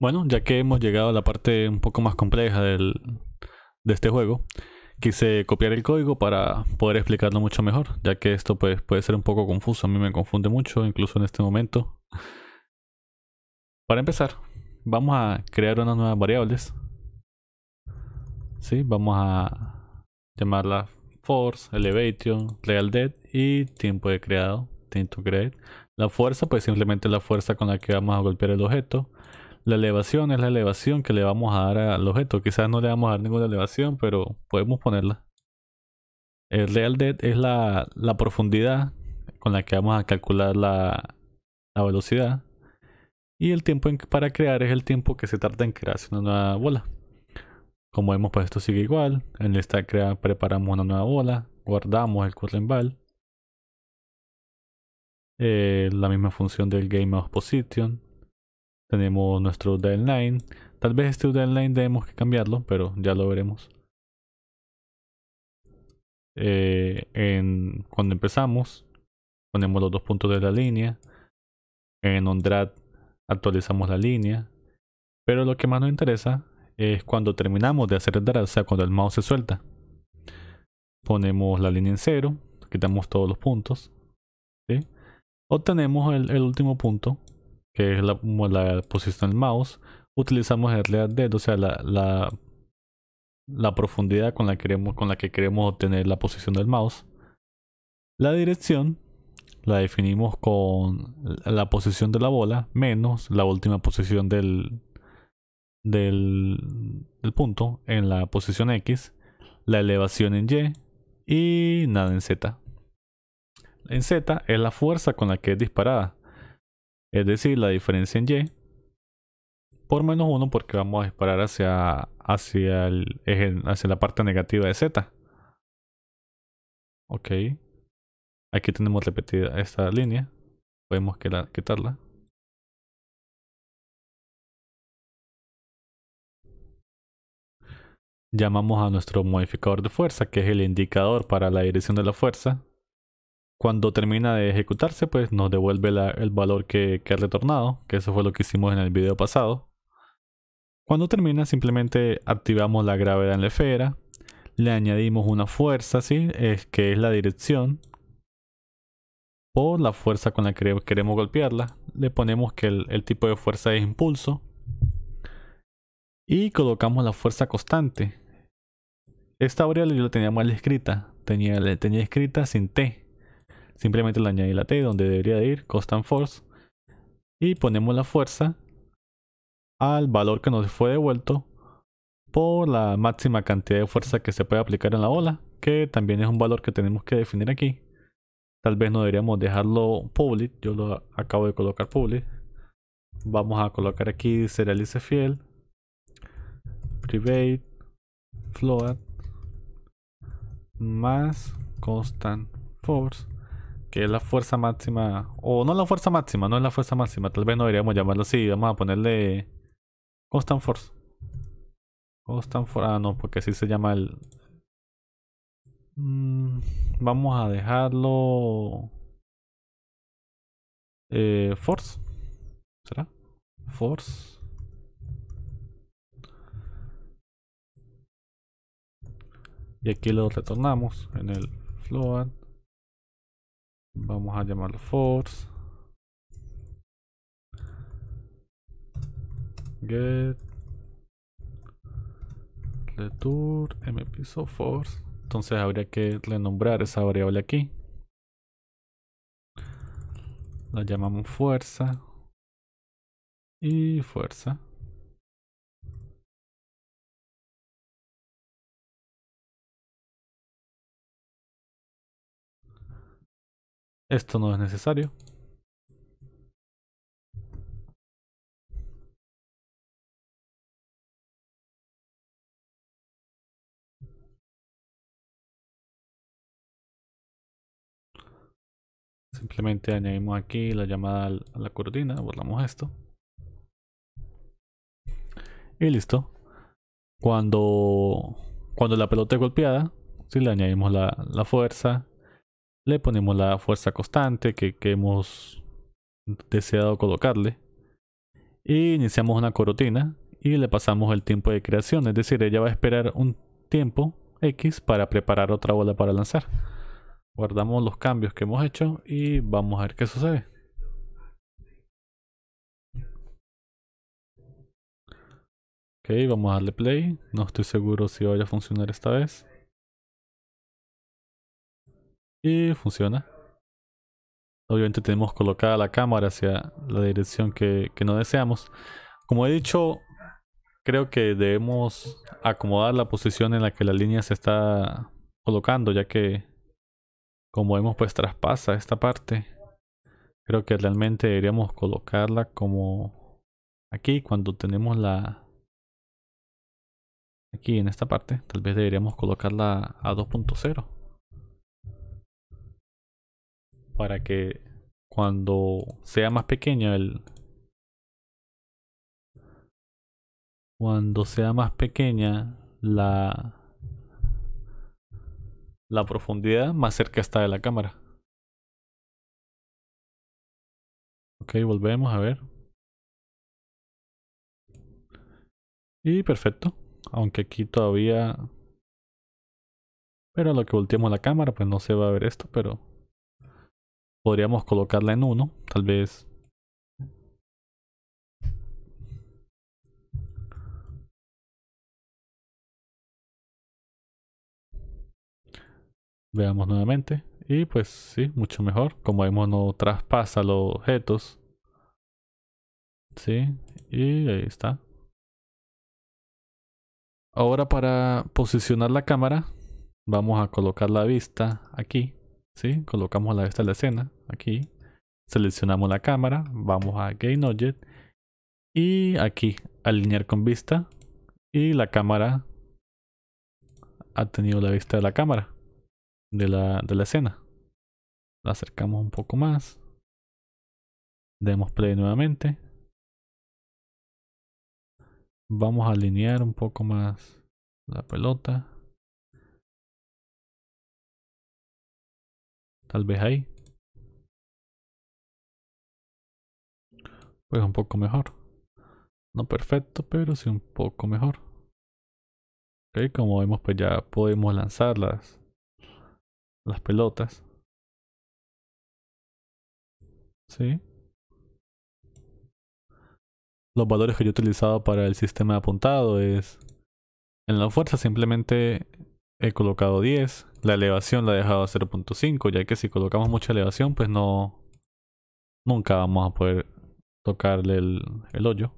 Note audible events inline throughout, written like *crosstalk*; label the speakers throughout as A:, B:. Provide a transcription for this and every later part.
A: Bueno, ya que hemos llegado a la parte un poco más compleja del, de este juego, quise copiar el código para poder explicarlo mucho mejor, ya que esto pues, puede ser un poco confuso, a mí me confunde mucho, incluso en este momento. Para empezar, vamos a crear unas nuevas variables. ¿Sí? Vamos a llamarla force, elevation, real dead y tiempo de creado, to create. La fuerza, pues simplemente la fuerza con la que vamos a golpear el objeto la elevación es la elevación que le vamos a dar al objeto. Quizás no le vamos a dar ninguna elevación, pero podemos ponerla. El real dead es la, profundidad con la que vamos a calcular la, velocidad. Y el tiempo para crear es el tiempo que se tarda en crear una nueva bola. Como vemos, pues esto sigue igual. En esta crea preparamos una nueva bola, guardamos el current ball, eh, la misma función del game of position. Tenemos nuestro deadline Tal vez este deadline debemos que cambiarlo, pero ya lo veremos. Eh, en, cuando empezamos, ponemos los dos puntos de la línea. En OnDrat actualizamos la línea. Pero lo que más nos interesa es cuando terminamos de hacer el drag, o sea, cuando el mouse se suelta. Ponemos la línea en cero, quitamos todos los puntos. Obtenemos el último punto que es la, posición del mouse, utilizamos el layer dead, o sea, la, profundidad con la, queremos, con la que queremos obtener la posición del mouse. La dirección la definimos con la posición de la bola menos la última posición del, del, del punto en la posición X, la elevación en Y y nada en Z. En Z es la fuerza con la que es disparada. Es decir, la diferencia en y por menos 1 porque vamos a disparar hacia, hacia, el hacia la parte negativa de z. Ok. Aquí tenemos repetida esta línea. Podemos quitarla. Llamamos a nuestro modificador de fuerza, que es el indicador para la dirección de la fuerza. Cuando termina de ejecutarse, pues nos devuelve el valor que, ha retornado, que eso fue lo que hicimos en el video pasado. Cuando termina, simplemente activamos la gravedad en la esfera, le añadimos una fuerza, ¿sí? es, que es la dirección, o la fuerza con la que queremos golpearla. Le ponemos que el, tipo de fuerza es impulso. Y colocamos la fuerza constante. Esta variable yo la tenía mal escrita. Tenía, tenía escrita sin T. Simplemente le añadí la T donde debería ir, constant force. Y ponemos la fuerza al valor que nos fue devuelto por la máxima cantidad de fuerza que se puede aplicar en la ola, que también es un valor que tenemos que definir aquí. Tal vez no deberíamos dejarlo public, yo lo acabo de colocar public. Vamos a colocar aquí serialize fiel, private, float, más constant force que es la fuerza máxima, o no la fuerza máxima, no es la fuerza máxima, tal vez no deberíamos llamarlo así, vamos a ponerle Constant Force. Constant Force, ah no, porque así se llama el...
B: Mm,
A: vamos a dejarlo... Eh, force, ¿será? Force. Y aquí lo retornamos en el float Vamos a llamarlo force. Get return m force. Entonces habría que renombrar esa variable aquí. La llamamos fuerza.
B: Y fuerza. Esto no es necesario.
A: Simplemente añadimos aquí la llamada a la cortina, borramos esto. Y listo. Cuando, cuando la pelota es golpeada, si le añadimos la fuerza le ponemos la fuerza constante que, que hemos deseado colocarle. Y iniciamos una corotina y le pasamos el tiempo de creación. Es decir, ella va a esperar un tiempo X para preparar otra bola para lanzar. Guardamos los cambios que hemos hecho y vamos a ver qué sucede. Ok, vamos a darle play. No estoy seguro si vaya a funcionar esta vez. Y funciona. Obviamente tenemos colocada la cámara hacia la dirección que, que no deseamos. Como he dicho, creo que debemos acomodar la posición en la que la línea se está colocando, ya que como vemos pues traspasa esta parte. Creo que realmente deberíamos colocarla como aquí cuando tenemos la... Aquí en esta parte, tal vez deberíamos colocarla a 2.0 para que cuando sea más pequeña el cuando sea más pequeña la la profundidad más cerca está de la cámara
B: ok volvemos a ver y perfecto
A: aunque aquí todavía pero a lo que volteamos la cámara pues no se va a ver esto pero Podríamos colocarla en uno, tal vez. Veamos nuevamente. Y pues sí, mucho mejor. Como vemos no traspasa los objetos. Sí, y ahí está. Ahora para posicionar la cámara, vamos a colocar la vista aquí. Sí, colocamos la vista de la escena aquí seleccionamos la cámara, vamos a Game Object y aquí alinear con vista y la cámara ha tenido la vista de la cámara de la,
B: de la escena. La acercamos un poco más. Demos play nuevamente. Vamos a alinear un poco más la pelota. Tal vez ahí.
A: es pues un poco mejor. No perfecto, pero sí un poco mejor. Ok, como vemos pues ya podemos lanzar las, las pelotas. Sí. Los valores que yo he utilizado para el sistema de apuntado es... En la fuerza simplemente he colocado 10. La elevación la he dejado a 0.5, ya que si colocamos mucha elevación pues no... Nunca vamos a poder tocarle el, el hoyo.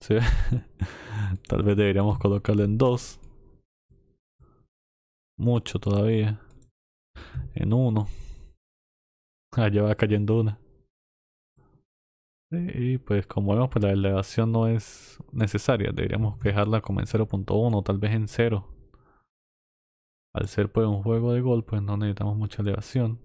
A: *laughs* Tal vez deberíamos colocarlo en 2 Mucho todavía. En uno. Allá ah, va cayendo una. Y pues como vemos, pues la elevación no es necesaria. Deberíamos dejarla como en 0.1, tal vez en 0. Al ser pues un juego de gol, pues no necesitamos mucha elevación.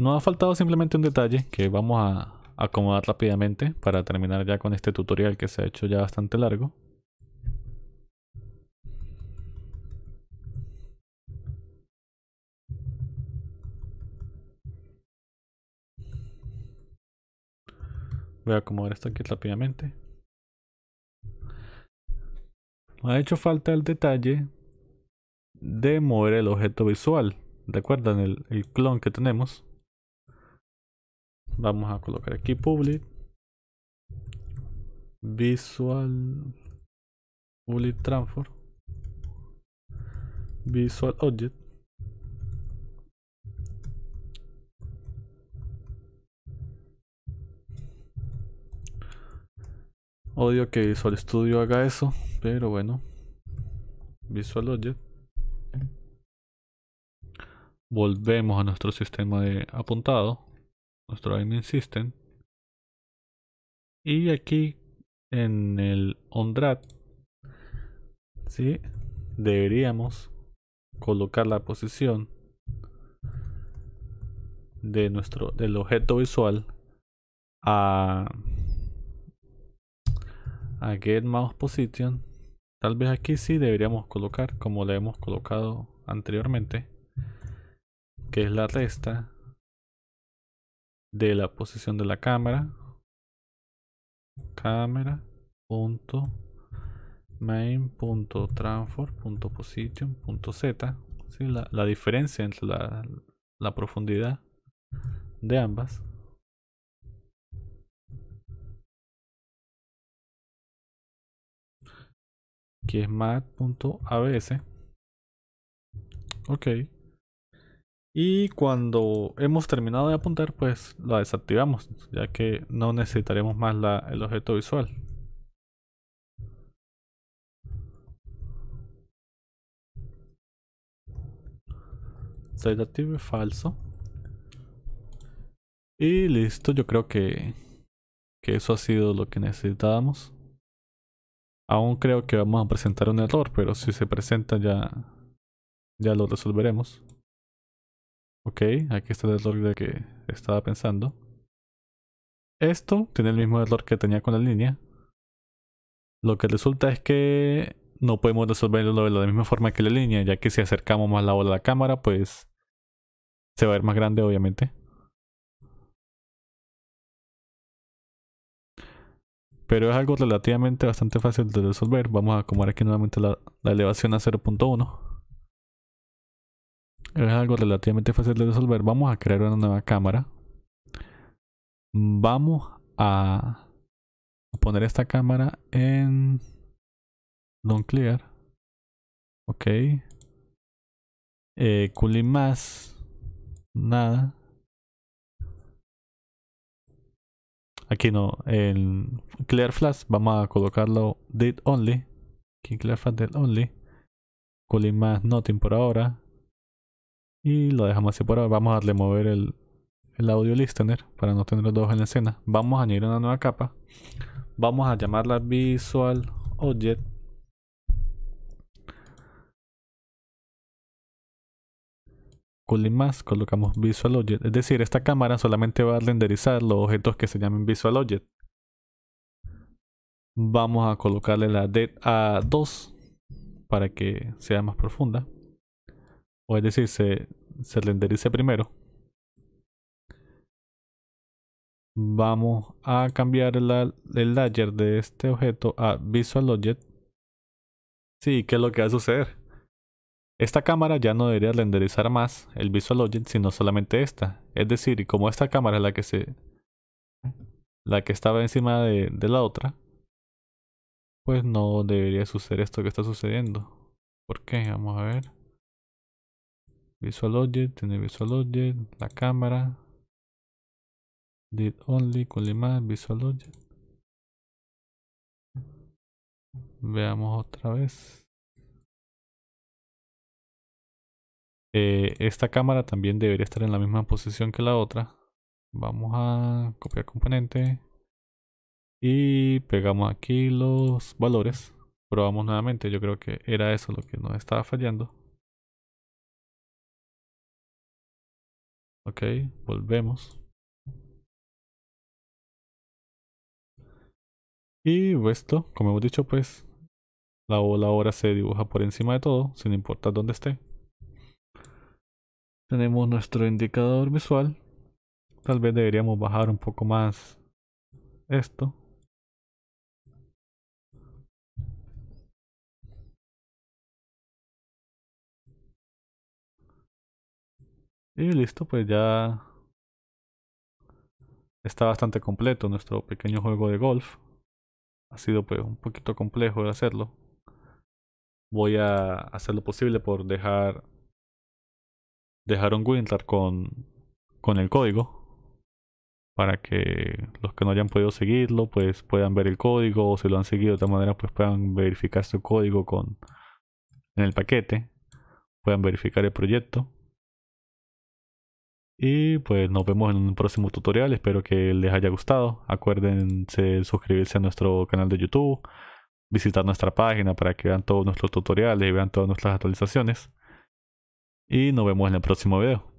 A: Nos ha faltado simplemente un detalle que vamos a acomodar rápidamente para terminar ya con este tutorial que se ha hecho ya bastante largo. Voy a acomodar esto aquí rápidamente. Ha hecho falta el detalle de mover el objeto visual. ¿Recuerdan el, el clon que tenemos? vamos a colocar aquí public visual public transform visual object odio que Visual Studio haga eso pero bueno Visual Object volvemos a nuestro sistema de apuntado nuestro admin system. Y aquí en el OnDrat, ¿sí? deberíamos colocar la posición de nuestro del objeto visual a a mouse position tal vez aquí sí deberíamos colocar como le hemos colocado anteriormente que es la resta de la posición de la cámara. Cámara. Punto. Main. Punto position. La, la, diferencia entre la, la profundidad de ambas.
B: que es mat.abs
A: ok y cuando hemos terminado de apuntar, pues la desactivamos, ya que no necesitaremos más el objeto visual. Active falso. Y listo, yo creo que, que eso ha sido lo que necesitábamos. Aún creo que vamos a presentar un error, pero si se presenta ya, ya lo resolveremos. Ok, aquí está el error de que estaba pensando. Esto tiene el mismo error que tenía con la línea. Lo que resulta es que no podemos resolverlo de la misma forma que la línea, ya que si acercamos más la bola a la cámara, pues se va a ver más grande, obviamente. Pero es algo relativamente bastante fácil de resolver. Vamos a acomodar aquí nuevamente la elevación a 0.1 es algo relativamente fácil de resolver. Vamos a crear una nueva cámara. Vamos a poner esta cámara en don Clear. Ok. Eh, cooling más. Nada. Aquí no. En Clear Flash. Vamos a colocarlo Dead Only. Aquí Clear Only. Cooling más Nothing por ahora. Y lo dejamos así por ahora Vamos a darle mover el, audio listener para no tener los dos en la escena. Vamos a añadir una nueva capa. Vamos a llamarla Visual Object. más colocamos Visual Object. Es decir, esta cámara solamente va a renderizar los objetos que se llamen Visual Object. Vamos a colocarle la Dead a 2 para que sea más profunda. O es decir, se, renderice primero. Vamos a cambiar el layer de este objeto a Visual Object. Sí, ¿qué es lo que va a suceder? Esta cámara ya no debería renderizar más el Visual Object, sino solamente esta. Es decir, como esta cámara es la que se... La que estaba encima de, de la otra, pues no debería suceder esto que está sucediendo. ¿Por qué? Vamos a ver. Visual Tiene tener Visual la cámara. Did only con
B: Veamos otra vez.
A: Eh, esta cámara también debería estar en la misma posición que la otra. Vamos a copiar componente. Y pegamos aquí los valores. Probamos nuevamente. Yo creo que era eso lo que nos estaba fallando.
B: Ok, volvemos.
A: Y esto, como hemos dicho, pues la bola ahora se dibuja por encima de todo, sin importar dónde esté. Tenemos nuestro indicador visual. Tal vez deberíamos bajar un poco más esto.
B: Y listo, pues
A: ya está bastante completo nuestro pequeño juego de golf. Ha sido pues un poquito complejo de hacerlo. Voy a hacer lo posible por dejar dejar un Winrar con con el código para que los que no hayan podido seguirlo pues puedan ver el código o si lo han seguido de otra manera pues puedan verificar su código con en el paquete puedan verificar el proyecto y pues nos vemos en un próximo tutorial. Espero que les haya gustado. Acuérdense de suscribirse a nuestro canal de YouTube. Visitar nuestra página para que vean todos nuestros tutoriales y vean todas nuestras actualizaciones. Y nos vemos en el próximo video.